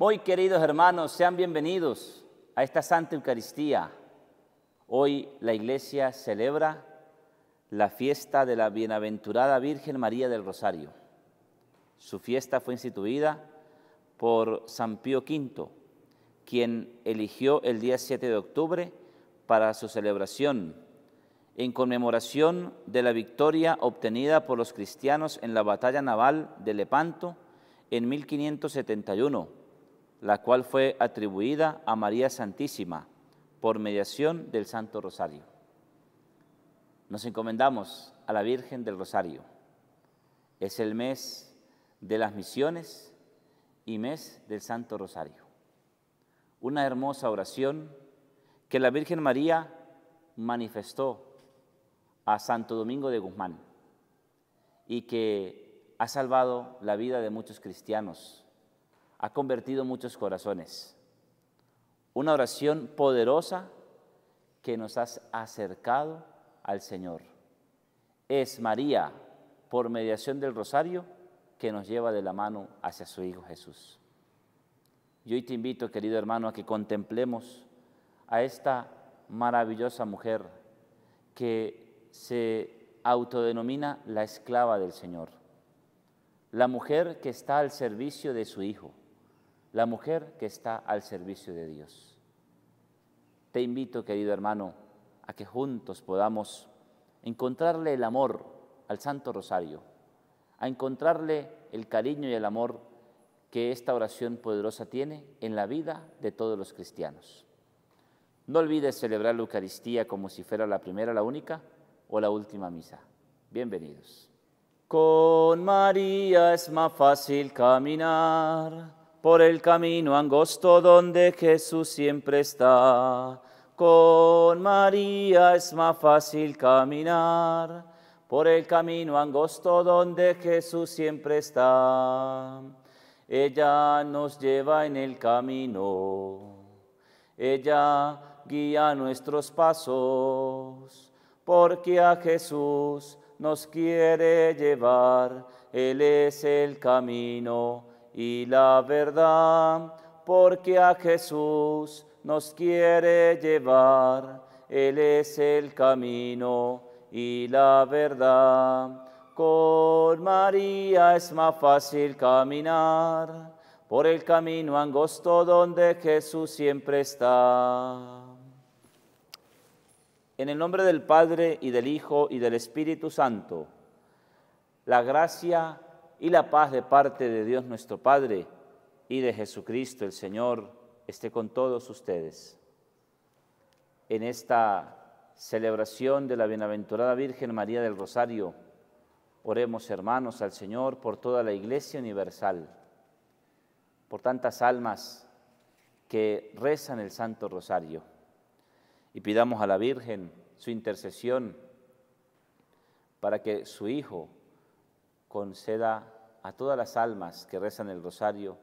Muy queridos hermanos, sean bienvenidos a esta Santa Eucaristía. Hoy la Iglesia celebra la fiesta de la Bienaventurada Virgen María del Rosario. Su fiesta fue instituida por San Pío V, quien eligió el día 7 de octubre para su celebración, en conmemoración de la victoria obtenida por los cristianos en la batalla naval de Lepanto en 1571 la cual fue atribuida a María Santísima por mediación del Santo Rosario. Nos encomendamos a la Virgen del Rosario. Es el mes de las misiones y mes del Santo Rosario. Una hermosa oración que la Virgen María manifestó a Santo Domingo de Guzmán y que ha salvado la vida de muchos cristianos ha convertido muchos corazones. Una oración poderosa que nos has acercado al Señor. Es María, por mediación del rosario, que nos lleva de la mano hacia su Hijo Jesús. Y hoy te invito, querido hermano, a que contemplemos a esta maravillosa mujer que se autodenomina la esclava del Señor, la mujer que está al servicio de su Hijo, la mujer que está al servicio de Dios. Te invito, querido hermano, a que juntos podamos encontrarle el amor al Santo Rosario, a encontrarle el cariño y el amor que esta oración poderosa tiene en la vida de todos los cristianos. No olvides celebrar la Eucaristía como si fuera la primera, la única o la última misa. Bienvenidos. Con María es más fácil caminar por el camino angosto donde Jesús siempre está. Con María es más fácil caminar por el camino angosto donde Jesús siempre está. Ella nos lleva en el camino, ella guía nuestros pasos, porque a Jesús nos quiere llevar, Él es el camino y la verdad, porque a Jesús nos quiere llevar. Él es el camino y la verdad. Con María es más fácil caminar por el camino angosto donde Jesús siempre está. En el nombre del Padre y del Hijo y del Espíritu Santo, la gracia y la paz de parte de Dios nuestro Padre y de Jesucristo el Señor esté con todos ustedes. En esta celebración de la Bienaventurada Virgen María del Rosario, oremos hermanos al Señor por toda la Iglesia Universal, por tantas almas que rezan el Santo Rosario. Y pidamos a la Virgen su intercesión para que su Hijo, conceda a todas las almas que rezan el rosario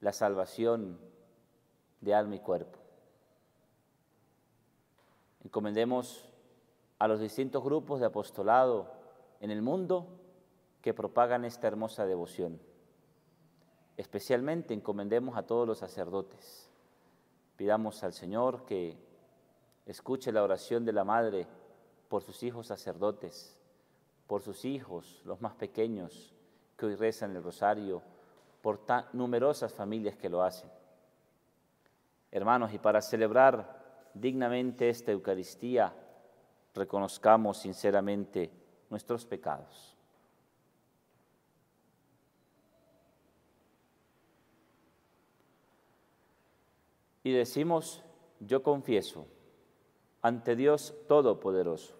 la salvación de alma y cuerpo. Encomendemos a los distintos grupos de apostolado en el mundo que propagan esta hermosa devoción. Especialmente encomendemos a todos los sacerdotes. Pidamos al Señor que escuche la oración de la Madre por sus hijos sacerdotes por sus hijos, los más pequeños que hoy rezan el rosario, por tan numerosas familias que lo hacen. Hermanos, y para celebrar dignamente esta Eucaristía, reconozcamos sinceramente nuestros pecados. Y decimos, yo confieso ante Dios Todopoderoso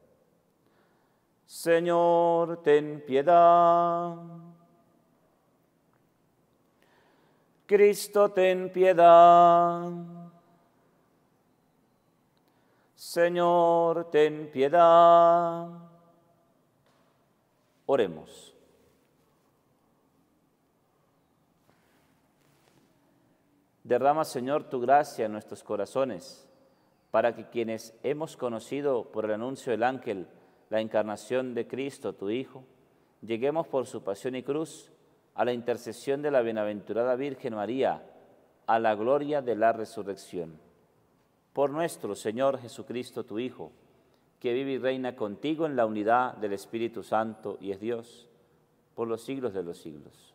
Señor, ten piedad. Cristo, ten piedad. Señor, ten piedad. Oremos. Derrama, Señor, tu gracia en nuestros corazones, para que quienes hemos conocido por el anuncio del ángel, la encarnación de Cristo, tu Hijo, lleguemos por su pasión y cruz a la intercesión de la bienaventurada Virgen María, a la gloria de la resurrección. Por nuestro Señor Jesucristo, tu Hijo, que vive y reina contigo en la unidad del Espíritu Santo y es Dios, por los siglos de los siglos.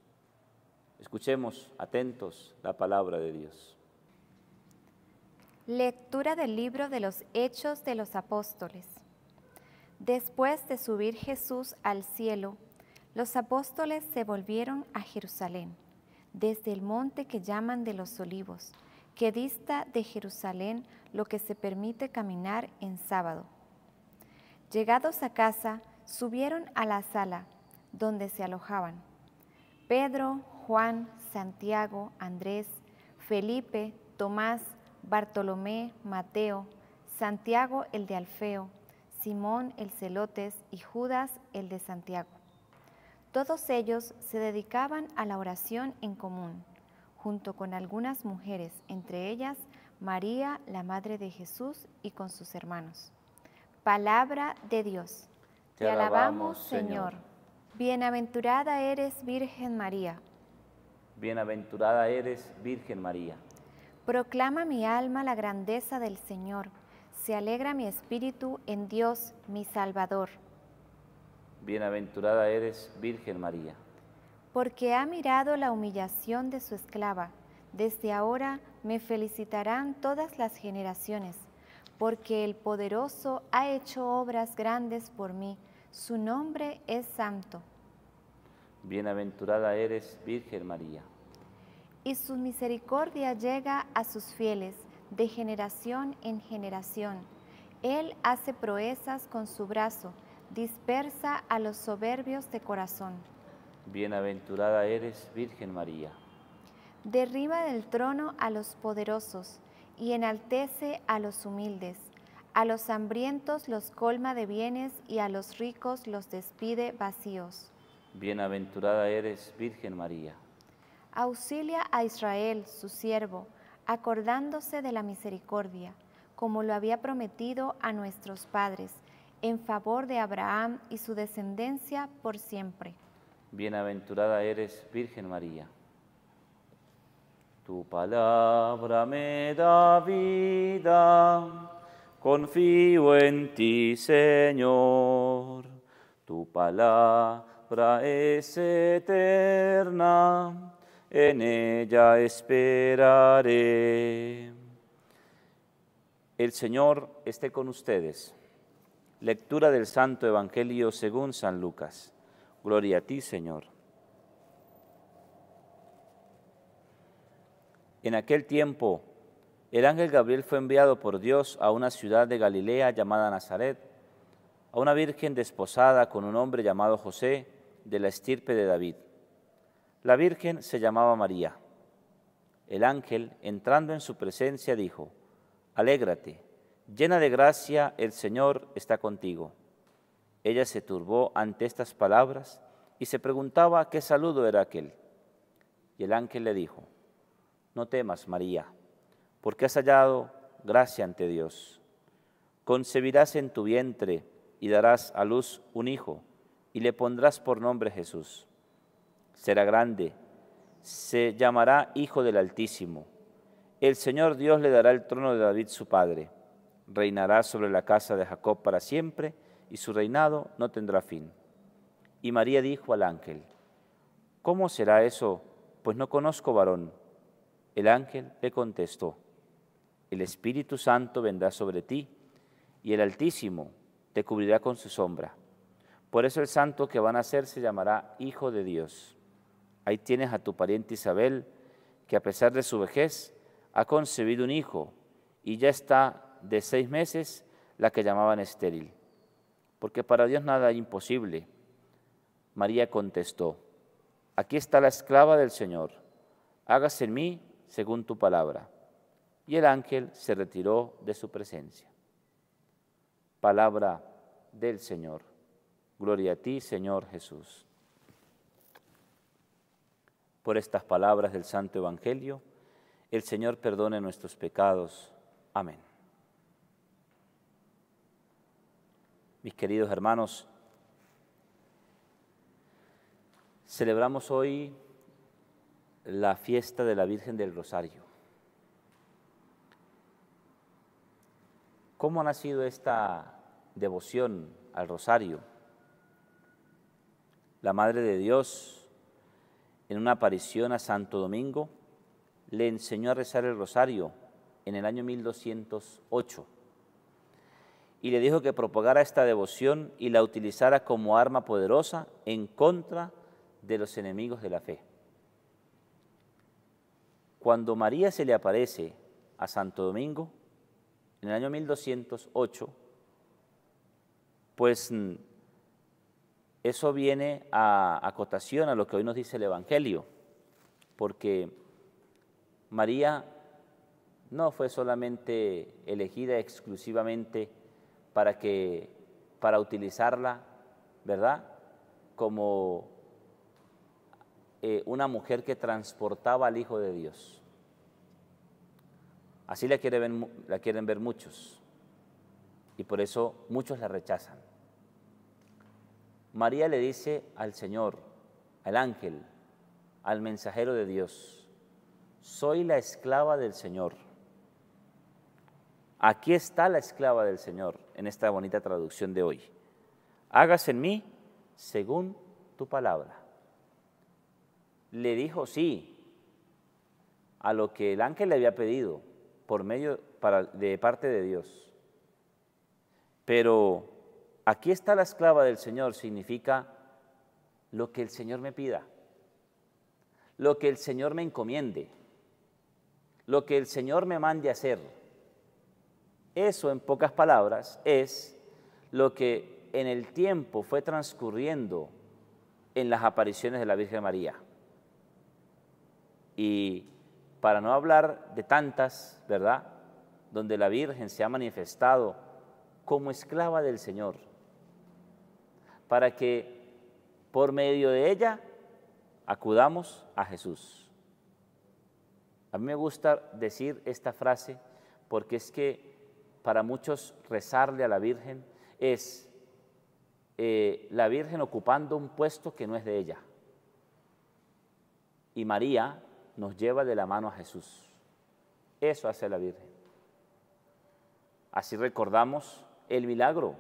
Escuchemos atentos la palabra de Dios. Lectura del libro de los Hechos de los Apóstoles. Después de subir Jesús al cielo, los apóstoles se volvieron a Jerusalén, desde el monte que llaman de los olivos, que dista de Jerusalén lo que se permite caminar en sábado. Llegados a casa, subieron a la sala donde se alojaban. Pedro, Juan, Santiago, Andrés, Felipe, Tomás, Bartolomé, Mateo, Santiago el de Alfeo, Simón el Celotes y Judas el de Santiago. Todos ellos se dedicaban a la oración en común, junto con algunas mujeres, entre ellas María, la Madre de Jesús, y con sus hermanos. Palabra de Dios. Te, alabamos, Señor. Bienaventurada eres, Virgen María. Bienaventurada eres, Virgen María. Proclama mi alma la grandeza del Señor. Se alegra mi espíritu en Dios, mi Salvador. Bienaventurada eres, Virgen María. Porque ha mirado la humillación de su esclava. Desde ahora me felicitarán todas las generaciones, porque el poderoso ha hecho obras grandes por mí. Su nombre es santo. Bienaventurada eres, Virgen María. Y su misericordia llega a sus fieles de generación en generación. Él hace proezas con su brazo, dispersa a los soberbios de corazón. Bienaventurada eres, Virgen María. Derriba del trono a los poderosos y enaltece a los humildes. A los hambrientos los colma de bienes y a los ricos los despide vacíos. Bienaventurada eres, Virgen María. Auxilia a Israel, su siervo acordándose de la misericordia, como lo había prometido a nuestros padres, en favor de Abraham y su descendencia por siempre. Bienaventurada eres, Virgen María. Tu palabra me da vida, confío en ti, Señor. Tu palabra es eterna en ella esperaré. El Señor esté con ustedes. Lectura del Santo Evangelio según San Lucas. Gloria a ti, Señor. En aquel tiempo, el ángel Gabriel fue enviado por Dios a una ciudad de Galilea llamada Nazaret, a una virgen desposada con un hombre llamado José, de la estirpe de David la Virgen se llamaba María. El ángel, entrando en su presencia, dijo, Alégrate, llena de gracia, el Señor está contigo. Ella se turbó ante estas palabras y se preguntaba qué saludo era aquel. Y el ángel le dijo, No temas, María, porque has hallado gracia ante Dios. Concebirás en tu vientre y darás a luz un hijo, y le pondrás por nombre Jesús será grande, se llamará Hijo del Altísimo. El Señor Dios le dará el trono de David su padre, reinará sobre la casa de Jacob para siempre, y su reinado no tendrá fin. Y María dijo al ángel, ¿cómo será eso? Pues no conozco varón. El ángel le contestó, el Espíritu Santo vendrá sobre ti, y el Altísimo te cubrirá con su sombra. Por eso el santo que van a nacer se llamará Hijo de Dios. Ahí tienes a tu pariente Isabel, que a pesar de su vejez ha concebido un hijo y ya está de seis meses la que llamaban estéril. Porque para Dios nada es imposible. María contestó, aquí está la esclava del Señor, hágase en mí según tu palabra. Y el ángel se retiró de su presencia. Palabra del Señor. Gloria a ti, Señor Jesús por estas palabras del Santo Evangelio. El Señor perdone nuestros pecados. Amén. Mis queridos hermanos, celebramos hoy la fiesta de la Virgen del Rosario. ¿Cómo ha nacido esta devoción al Rosario? La Madre de Dios, en una aparición a Santo Domingo, le enseñó a rezar el rosario en el año 1208 y le dijo que propagara esta devoción y la utilizara como arma poderosa en contra de los enemigos de la fe. Cuando María se le aparece a Santo Domingo en el año 1208, pues mm, eso viene a acotación a lo que hoy nos dice el Evangelio, porque María no fue solamente elegida exclusivamente para que para utilizarla, ¿verdad? Como eh, una mujer que transportaba al Hijo de Dios. Así la quieren ver muchos. Y por eso muchos la rechazan. María le dice al Señor, al ángel, al mensajero de Dios, soy la esclava del Señor. Aquí está la esclava del Señor en esta bonita traducción de hoy. Hagas en mí según tu palabra. Le dijo sí a lo que el ángel le había pedido por medio de parte de Dios. Pero aquí está la esclava del Señor significa lo que el Señor me pida, lo que el Señor me encomiende, lo que el Señor me mande hacer. Eso, en pocas palabras, es lo que en el tiempo fue transcurriendo en las apariciones de la Virgen María. Y para no hablar de tantas, ¿verdad? Donde la Virgen se ha manifestado como esclava del Señor, para que por medio de ella acudamos a Jesús. A mí me gusta decir esta frase porque es que para muchos rezarle a la Virgen es eh, la Virgen ocupando un puesto que no es de ella. Y María nos lleva de la mano a Jesús. Eso hace la Virgen. Así recordamos el milagro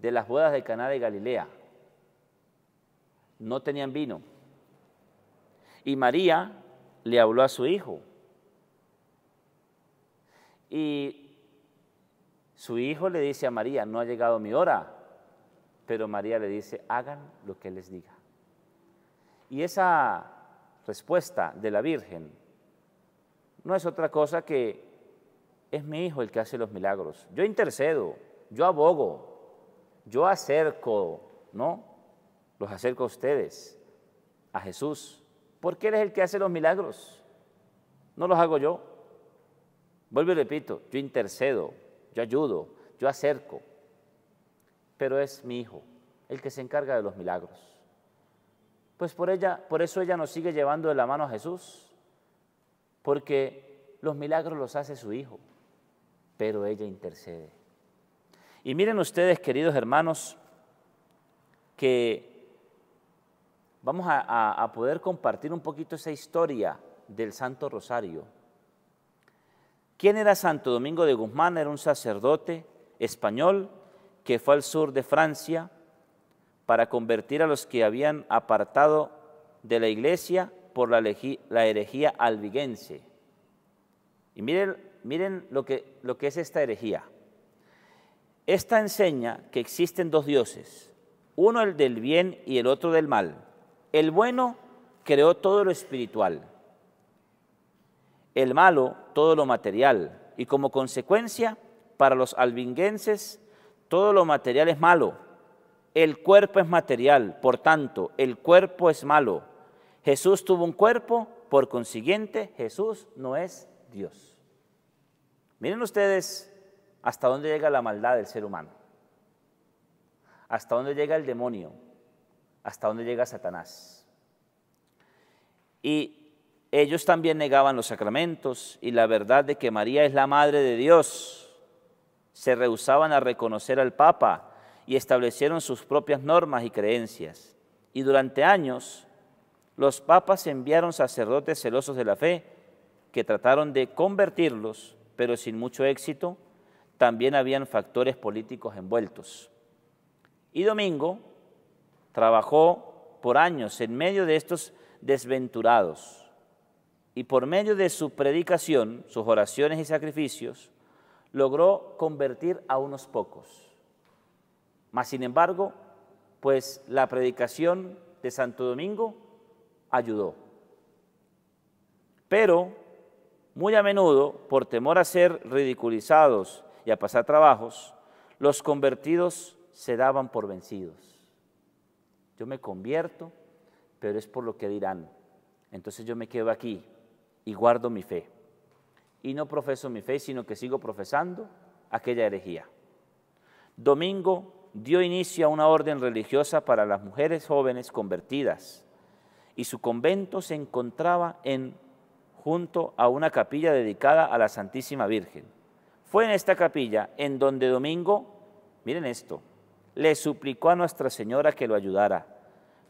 de las bodas de Caná de Galilea. No tenían vino. Y María le habló a su hijo. Y su hijo le dice a María, no ha llegado mi hora, pero María le dice, hagan lo que les diga. Y esa respuesta de la Virgen no es otra cosa que es mi hijo el que hace los milagros. Yo intercedo, yo abogo, yo acerco, ¿no? Los acerco a ustedes, a Jesús, porque Él es el que hace los milagros, no los hago yo. Vuelvo y repito, yo intercedo, yo ayudo, yo acerco, pero es mi hijo el que se encarga de los milagros. Pues por, ella, por eso ella nos sigue llevando de la mano a Jesús, porque los milagros los hace su hijo, pero ella intercede. Y miren ustedes, queridos hermanos, que vamos a, poder compartir un poquito esa historia del Santo Rosario. ¿Quién era Santo Domingo de Guzmán? Era un sacerdote español que fue al sur de Francia para convertir a los que habían apartado de la iglesia por la, la herejía albigense. Y miren, miren lo, que, lo que es esta herejía. Esta enseña que existen dos dioses, uno el del bien y el otro del mal. El bueno creó todo lo espiritual, el malo todo lo material, y como consecuencia, para los albinguenses, todo lo material es malo. El cuerpo es material, por tanto, el cuerpo es malo. Jesús tuvo un cuerpo, por consiguiente, Jesús no es Dios. Miren ustedes ¿Hasta dónde llega la maldad del ser humano? ¿Hasta dónde llega el demonio? ¿Hasta dónde llega Satanás? Y ellos también negaban los sacramentos y la verdad de que María es la madre de Dios. Se rehusaban a reconocer al Papa y establecieron sus propias normas y creencias. Y durante años los papas enviaron sacerdotes celosos de la fe que trataron de convertirlos, pero sin mucho éxito también habían factores políticos envueltos. Y Domingo trabajó por años en medio de estos desventurados y por medio de su predicación, sus oraciones y sacrificios, logró convertir a unos pocos. Mas, sin embargo, pues la predicación de Santo Domingo ayudó. Pero, muy a menudo, por temor a ser ridiculizados a pasar trabajos, los convertidos se daban por vencidos. Yo me convierto, pero es por lo que dirán. Entonces yo me quedo aquí y guardo mi fe. Y no profeso mi fe, sino que sigo profesando aquella herejía. Domingo dio inicio a una orden religiosa para las mujeres jóvenes convertidas y su convento se encontraba en, junto a una capilla dedicada a la Santísima Virgen. Fue en esta capilla en donde Domingo, miren esto, le suplicó a Nuestra Señora que lo ayudara,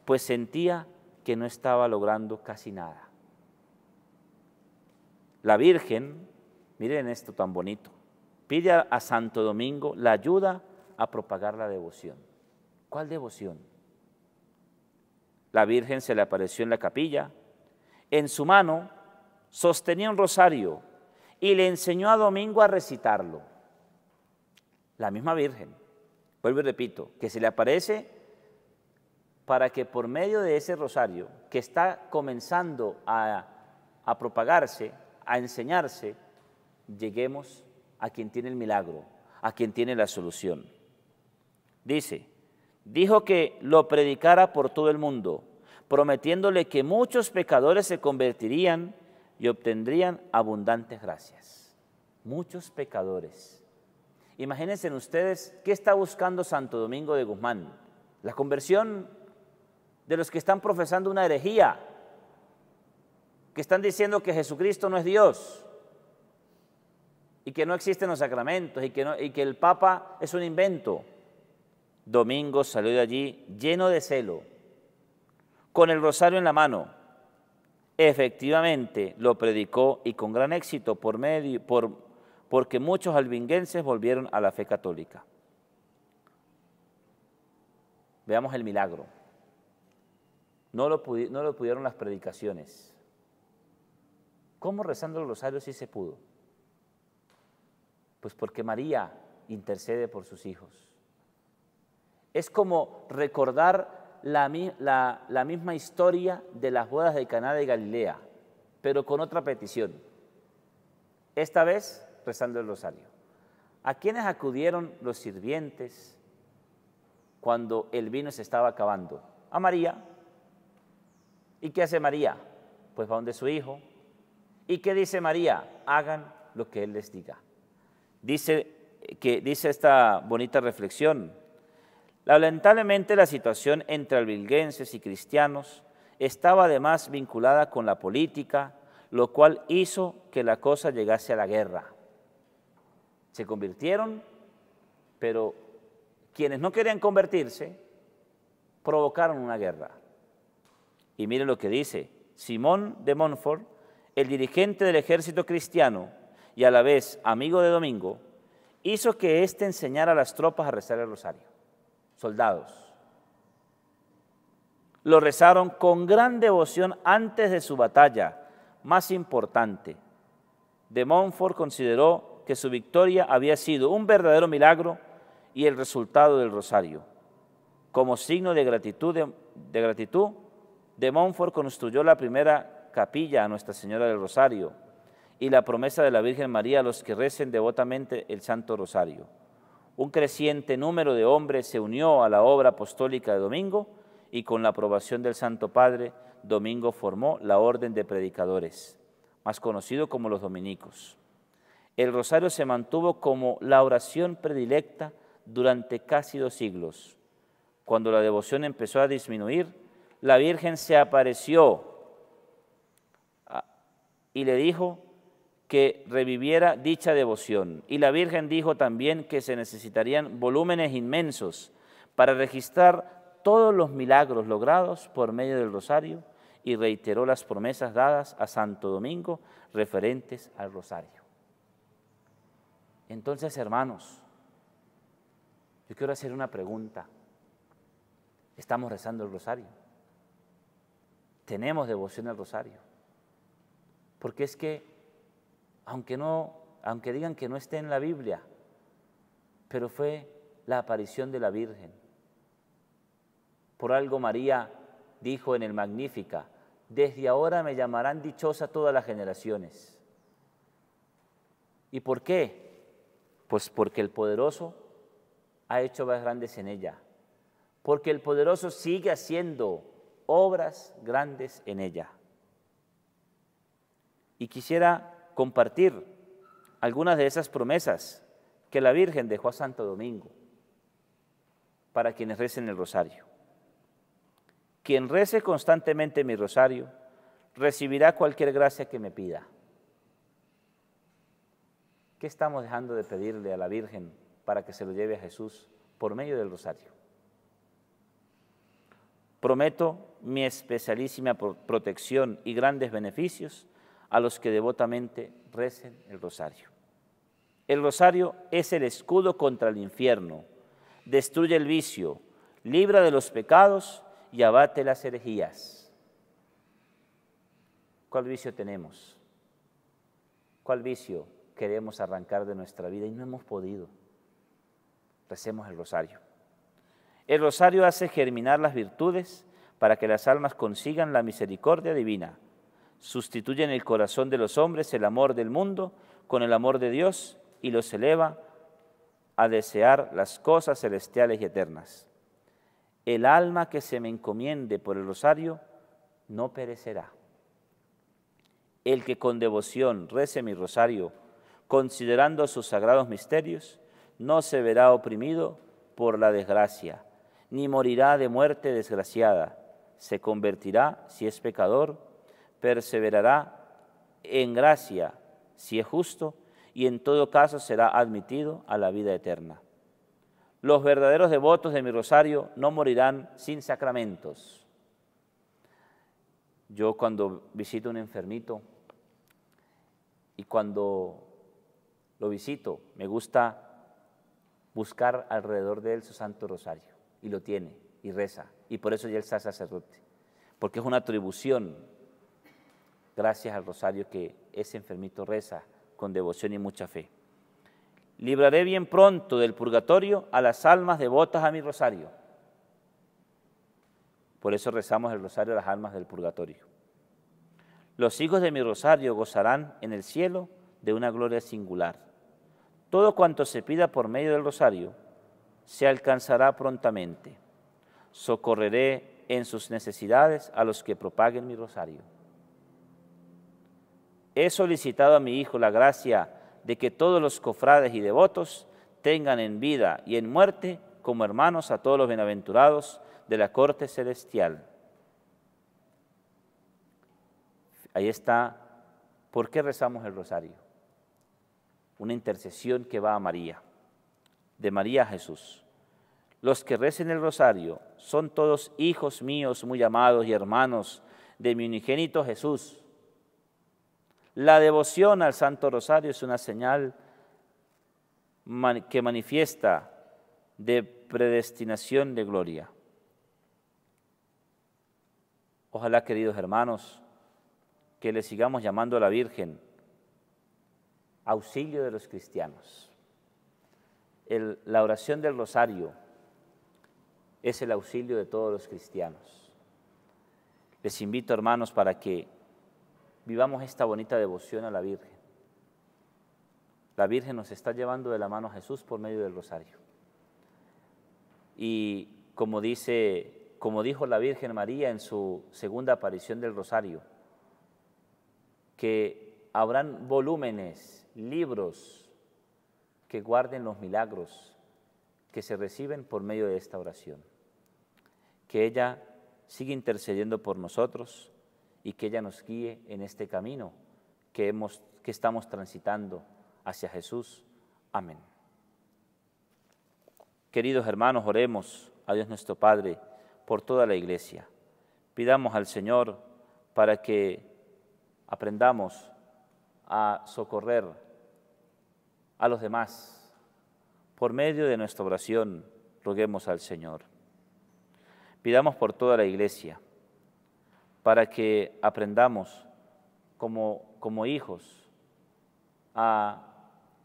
pues sentía que no estaba logrando casi nada. La Virgen, miren esto tan bonito, pide a Santo Domingo la ayuda a propagar la devoción. ¿Cuál devoción? La Virgen se le apareció en la capilla. En su mano sostenía un rosario y le enseñó a Domingo a recitarlo. La misma Virgen, vuelvo y repito, que se le aparece para que por medio de ese rosario que está comenzando a, a propagarse, a enseñarse, lleguemos a quien tiene el milagro, a quien tiene la solución. Dice, dijo que lo predicara por todo el mundo, prometiéndole que muchos pecadores se convertirían y obtendrían abundantes gracias. Muchos pecadores. Imagínense ustedes qué está buscando Santo Domingo de Guzmán. La conversión de los que están profesando una herejía, que están diciendo que Jesucristo no es Dios y que no existen los sacramentos y que, y que el Papa es un invento. Domingo salió de allí lleno de celo, con el rosario en la mano Efectivamente, lo predicó y con gran éxito por por, porque muchos albinguenses volvieron a la fe católica. Veamos el milagro. No lo, pudieron las predicaciones. ¿Cómo rezando los rosario sí se pudo? Pues porque María intercede por sus hijos. Es como recordar la, misma historia de las bodas de Caná de Galilea, pero con otra petición. Esta vez rezando el rosario. ¿A quiénes acudieron los sirvientes cuando el vino se estaba acabando? A María. ¿Y qué hace María? Pues va donde su hijo. ¿Y qué dice María? Hagan lo que él les diga. Dice que dice esta bonita reflexión Lamentablemente la situación entre albilguenses y cristianos estaba además vinculada con la política, lo cual hizo que la cosa llegase a la guerra. Se convirtieron, pero quienes no querían convertirse provocaron una guerra. Y miren lo que dice Simón de Montfort, el dirigente del ejército cristiano y a la vez amigo de Domingo, hizo que éste enseñara a las tropas a rezar el rosario soldados. Lo rezaron con gran devoción antes de su batalla más importante. De Montfort consideró que su victoria había sido un verdadero milagro y el resultado del rosario. Como signo de gratitud, de, gratitud, Montfort construyó la primera capilla a Nuestra Señora del Rosario y la promesa de la Virgen María a los que recen devotamente el Santo Rosario un creciente número de hombres se unió a la obra apostólica de Domingo y con la aprobación del Santo Padre, Domingo formó la Orden de Predicadores, más conocido como los dominicos. El rosario se mantuvo como la oración predilecta durante casi dos siglos. Cuando la devoción empezó a disminuir, la Virgen se apareció ah, y le dijo, que reviviera dicha devoción. Y la Virgen dijo también que se necesitarían volúmenes inmensos para registrar todos los milagros logrados por medio del rosario y reiteró las promesas dadas a Santo Domingo referentes al rosario. Entonces, hermanos, yo quiero hacer una pregunta. Estamos rezando el rosario. Tenemos devoción al rosario. Porque es que aunque, no, aunque digan que no esté en la Biblia, pero fue la aparición de la Virgen. Por algo María dijo en el Magnífica, desde ahora me llamarán dichosa todas las generaciones. ¿Y por qué? Pues porque el poderoso ha hecho obras grandes en ella, porque el poderoso sigue haciendo obras grandes en ella. Y quisiera compartir algunas de esas promesas que la Virgen dejó a Santo Domingo para quienes recen el rosario. Quien rece constantemente mi rosario recibirá cualquier gracia que me pida. ¿Qué estamos dejando de pedirle a la Virgen para que se lo lleve a Jesús por medio del rosario? Prometo mi especialísima protección y grandes beneficios a los que devotamente recen el rosario. El rosario es el escudo contra el infierno, destruye el vicio, libra de los pecados y abate las herejías. ¿Cuál vicio tenemos? ¿Cuál vicio queremos arrancar de nuestra vida y no hemos podido? Recemos el rosario. El rosario hace germinar las virtudes para que las almas consigan la misericordia divina sustituye en el corazón de los hombres el amor del mundo con el amor de Dios y los eleva a desear las cosas celestiales y eternas. El alma que se me encomiende por el rosario no perecerá. El que con devoción rece mi rosario, considerando sus sagrados misterios, no se verá oprimido por la desgracia, ni morirá de muerte desgraciada. Se convertirá, si es pecador, perseverará en gracia si es justo y en todo caso será admitido a la vida eterna. Los verdaderos devotos de mi rosario no morirán sin sacramentos. Yo cuando visito un enfermito y cuando lo visito, me gusta buscar alrededor de él su santo rosario y lo tiene y reza y por eso ya él está sacerdote, porque es una atribución gracias al rosario que ese enfermito reza con devoción y mucha fe. Libraré bien pronto del purgatorio a las almas devotas a mi rosario. Por eso rezamos el rosario a las almas del purgatorio. Los hijos de mi rosario gozarán en el cielo de una gloria singular. Todo cuanto se pida por medio del rosario se alcanzará prontamente. Socorreré en sus necesidades a los que propaguen mi rosario. He solicitado a mi hijo la gracia de que todos los cofrades y devotos tengan en vida y en muerte como hermanos a todos los bienaventurados de la corte celestial. Ahí está, ¿por qué rezamos el rosario? Una intercesión que va a María, de María a Jesús. Los que recen el rosario son todos hijos míos muy amados y hermanos de mi unigénito Jesús la devoción al Santo Rosario es una señal que manifiesta de predestinación de gloria. Ojalá, queridos hermanos, que le sigamos llamando a la Virgen auxilio de los cristianos. la oración del rosario es el auxilio de todos los cristianos. Les invito, hermanos, para que vivamos esta bonita devoción a la Virgen. La Virgen nos está llevando de la mano a Jesús por medio del rosario. Y como dice, como dijo la Virgen María en su segunda aparición del rosario, que habrán volúmenes, libros que guarden los milagros que se reciben por medio de esta oración. Que ella siga intercediendo por nosotros y que ella nos guíe en este camino que, hemos, que estamos transitando hacia Jesús. Amén. Queridos hermanos, oremos a Dios nuestro Padre por toda la iglesia. Pidamos al Señor para que aprendamos a socorrer a los demás. Por medio de nuestra oración, roguemos al Señor. Pidamos por toda la iglesia para que aprendamos como, como hijos a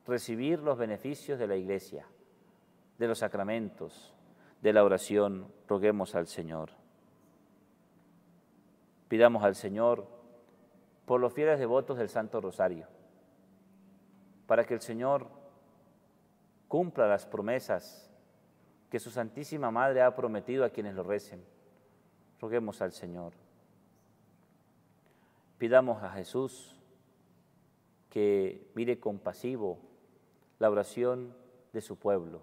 recibir los beneficios de la iglesia, de los sacramentos, de la oración, roguemos al Señor. Pidamos al Señor por los fieles devotos del Santo Rosario, para que el Señor cumpla las promesas que su Santísima Madre ha prometido a quienes lo recen. Roguemos al Señor. Pidamos a Jesús que mire compasivo la oración de su pueblo.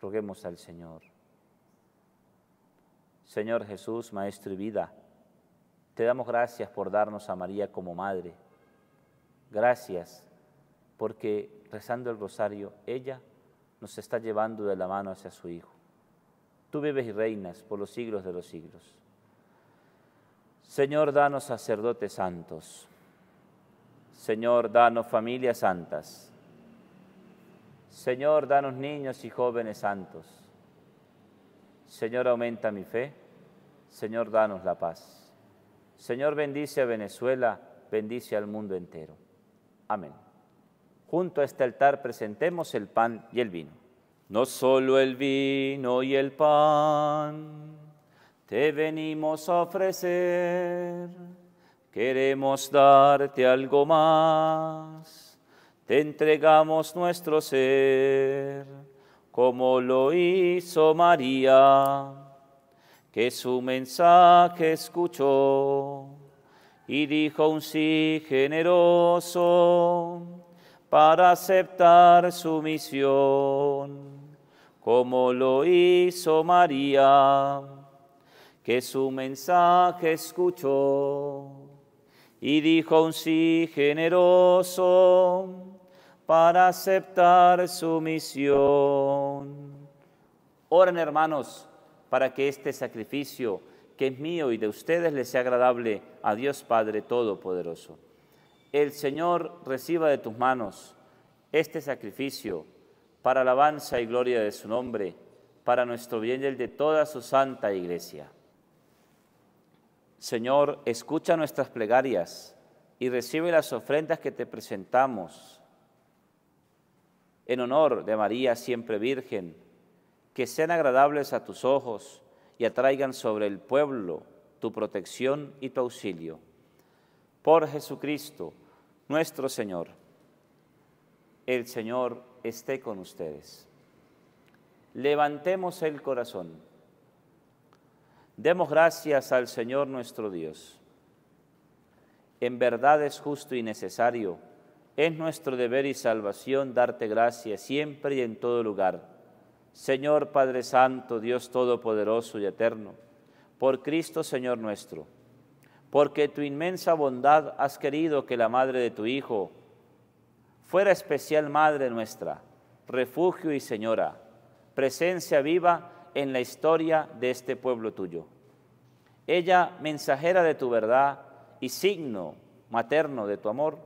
Roguemos al Señor. Señor Jesús, Maestro y vida, te damos gracias por darnos a María como madre. Gracias porque rezando el rosario, ella nos está llevando de la mano hacia su Hijo. Tú vives y reinas por los siglos de los siglos. Señor, danos sacerdotes santos. Señor, danos familias santas. Señor, danos niños y jóvenes santos. Señor, aumenta mi fe. Señor, danos la paz. Señor, bendice a Venezuela, bendice al mundo entero. Amén. Junto a este altar presentemos el pan y el vino. No solo el vino y el pan te venimos a ofrecer. Queremos darte algo más, te entregamos nuestro ser, como lo hizo María, que su mensaje escuchó y dijo un sí generoso para aceptar su misión, como lo hizo María que su mensaje escuchó y dijo un sí generoso para aceptar su misión. Oren hermanos para que este sacrificio que es mío y de ustedes le sea agradable a Dios Padre Todopoderoso. El Señor reciba de tus manos este sacrificio para alabanza y gloria de su nombre, para nuestro bien y el de toda su santa iglesia. Señor, escucha nuestras plegarias y recibe las ofrendas que te presentamos. En honor de María, siempre Virgen, que sean agradables a tus ojos y atraigan sobre el pueblo tu protección y tu auxilio. Por Jesucristo, nuestro Señor. El Señor esté con ustedes. Levantemos el corazón. Demos gracias al Señor nuestro Dios. En verdad es justo y necesario, es nuestro deber y salvación darte gracias siempre y en todo lugar. Señor Padre Santo, Dios Todopoderoso y Eterno, por Cristo Señor nuestro, porque tu inmensa bondad has querido que la madre de tu Hijo fuera especial madre nuestra, refugio y señora, presencia viva en la historia de este pueblo tuyo. Ella, mensajera de tu verdad y signo materno de tu amor,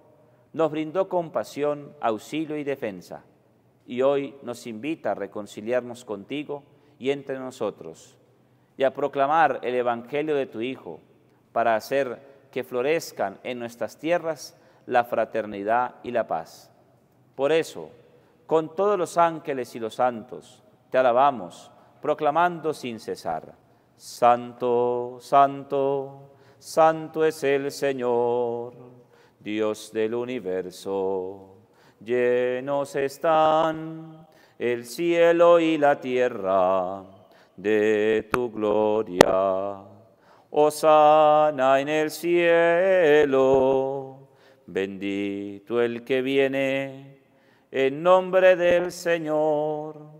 nos brindó compasión, auxilio y defensa, y hoy nos invita a reconciliarnos contigo y entre nosotros, y a proclamar el Evangelio de tu Hijo, para hacer que florezcan en nuestras tierras la fraternidad y la paz. Por eso, con todos los ángeles y los santos, te alabamos, proclamando sin cesar, Santo, Santo, Santo es el Señor, Dios del universo. Llenos están el cielo y la tierra de tu gloria. Osana en el cielo, bendito el que viene en nombre del Señor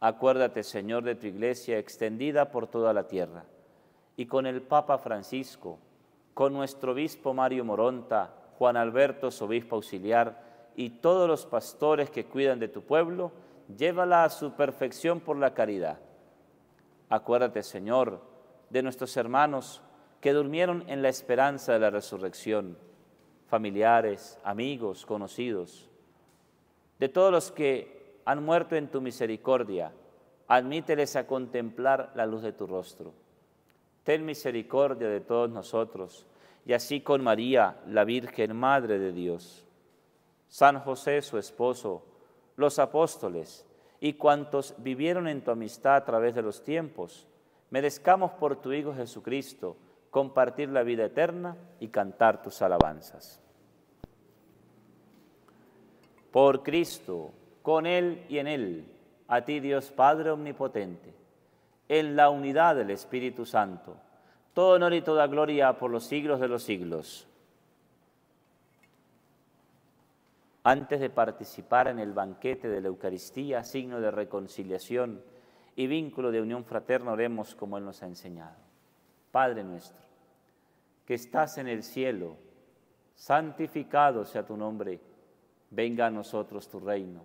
Acuérdate, Señor, de tu iglesia extendida por toda la tierra y con el Papa Francisco, con nuestro obispo Mario Moronta, Juan Alberto, su obispo auxiliar, y todos los pastores que cuidan de tu pueblo, llévala a su perfección por la caridad. Acuérdate, Señor, de nuestros hermanos que durmieron en la esperanza de la resurrección, familiares, amigos, conocidos, de todos los que han muerto en tu misericordia, admíteles a contemplar la luz de tu rostro. Ten misericordia de todos nosotros, y así con María, la Virgen Madre de Dios, San José su esposo, los apóstoles y cuantos vivieron en tu amistad a través de los tiempos, merezcamos por tu Hijo Jesucristo compartir la vida eterna y cantar tus alabanzas. Por Cristo, con Él y en Él, a ti Dios Padre Omnipotente, en la unidad del Espíritu Santo, todo honor y toda gloria por los siglos de los siglos. Antes de participar en el banquete de la Eucaristía, signo de reconciliación y vínculo de unión fraterna, oremos como Él nos ha enseñado. Padre nuestro, que estás en el cielo, santificado sea tu nombre, venga a nosotros tu reino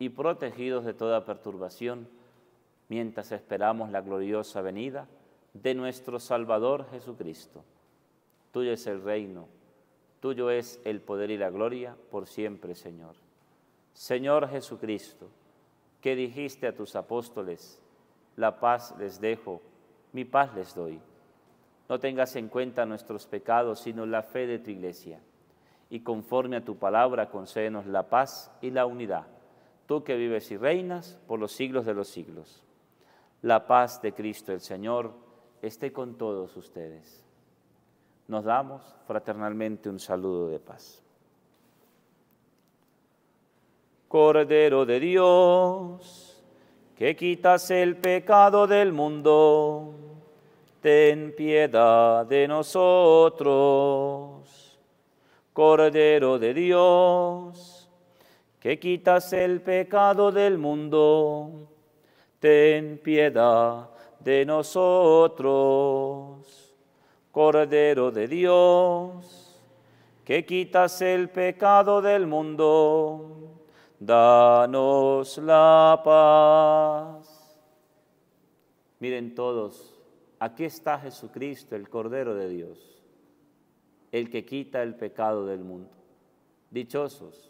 y protegidos de toda perturbación, mientras esperamos la gloriosa venida de nuestro Salvador Jesucristo. Tuyo es el reino, tuyo es el poder y la gloria por siempre, Señor. Señor Jesucristo, que dijiste a tus apóstoles, la paz les dejo, mi paz les doy. No tengas en cuenta nuestros pecados, sino la fe de tu iglesia. Y conforme a tu palabra, concédenos la paz y la unidad tú que vives y reinas por los siglos de los siglos. La paz de Cristo el Señor esté con todos ustedes. Nos damos fraternalmente un saludo de paz. Cordero de Dios, que quitas el pecado del mundo, ten piedad de nosotros. Cordero de Dios, que quitas el pecado del mundo, ten piedad de nosotros. Cordero de Dios, que quitas el pecado del mundo, danos la paz. Miren todos, aquí está Jesucristo, el Cordero de Dios, el que quita el pecado del mundo. Dichosos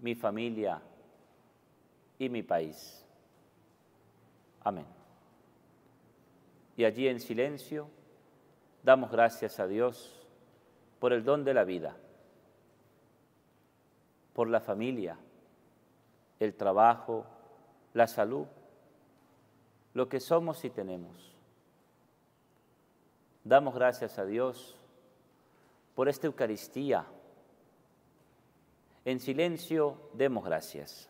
mi familia y mi país. Amén. Y allí en silencio damos gracias a Dios por el don de la vida, por la familia, el trabajo, la salud, lo que somos y tenemos. Damos gracias a Dios por esta Eucaristía en silencio, demos gracias.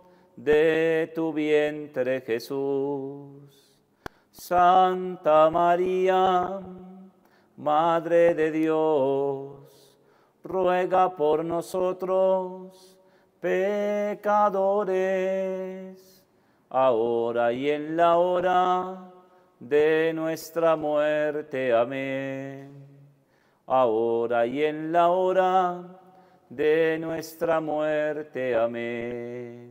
de tu vientre Jesús. Santa María, Madre de Dios, ruega por nosotros, pecadores, ahora y en la hora de nuestra muerte. Amén. Ahora y en la hora de nuestra muerte. Amén.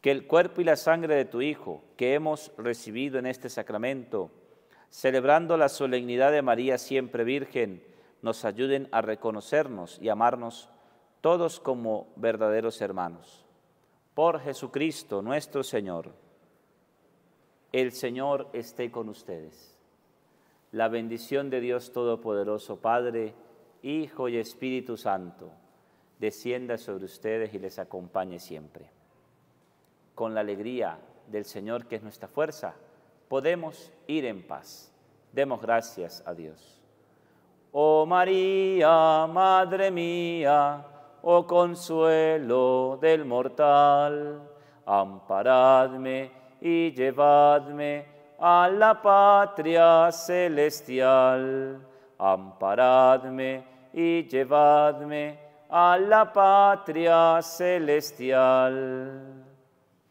que el cuerpo y la sangre de tu Hijo, que hemos recibido en este sacramento, celebrando la solemnidad de María siempre Virgen, nos ayuden a reconocernos y amarnos todos como verdaderos hermanos. Por Jesucristo nuestro Señor, el Señor esté con ustedes. La bendición de Dios Todopoderoso, Padre, Hijo y Espíritu Santo, descienda sobre ustedes y les acompañe siempre con la alegría del Señor que es nuestra fuerza, podemos ir en paz. Demos gracias a Dios. Oh María, Madre mía, oh consuelo del mortal, amparadme y llevadme a la patria celestial. Amparadme y llevadme a la patria celestial.